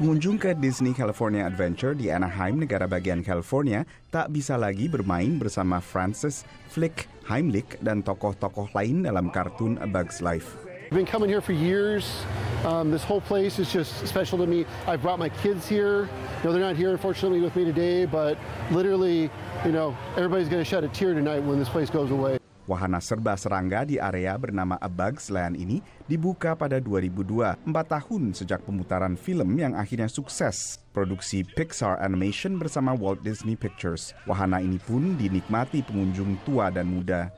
Pengunjung ke Disney California Adventure di Anaheim, negara bagian California, tak bisa lagi bermain bersama Francis Flick Heimlich dan tokoh-tokoh lain dalam kartun A Bug's Life. I've been coming here for years. Um, this whole place is just special to me. I've brought my kids here. You know, they're not here, unfortunately, with me today, but literally, you know, everybody's going to shed a tear tonight when this place goes away. Wahana serba serangga di area bernama A Bug's Land ini dibuka pada 2002, 4 tahun sejak pemutaran film yang akhirnya sukses. Produksi Pixar Animation bersama Walt Disney Pictures. Wahana ini pun dinikmati pengunjung tua dan muda.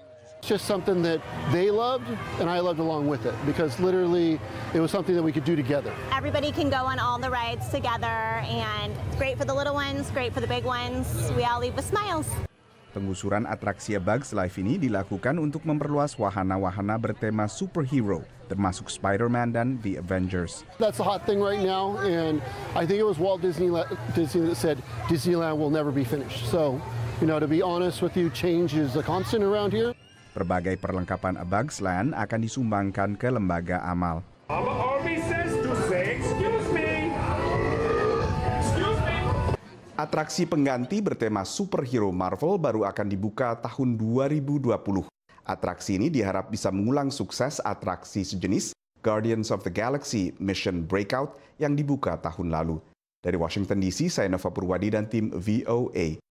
just something that they loved and I loved along with it because literally it was something that we could do together. Everybody can go on all the rides together and it's great for the little ones, great for the big ones. We all leave with smiles. Penggusuran atraksi A Bugs Life ini dilakukan untuk memperluas wahana-wahana bertema superhero, termasuk Spider-Man dan The Avengers. That's the hot thing right now, and I think it was Walt Disney, Disney that said Disneyland will never be finished. So, you know, to be honest with you, change is a constant around here. Berbagai perlengkapan A Bugs Land akan disumbangkan ke lembaga amal. I'm Army Atraksi pengganti bertema superhero Marvel baru akan dibuka tahun 2020. Atraksi ini diharap bisa mengulang sukses atraksi sejenis Guardians of the Galaxy Mission Breakout yang dibuka tahun lalu. Dari Washington DC, saya Nova Purwadi dan tim VOA.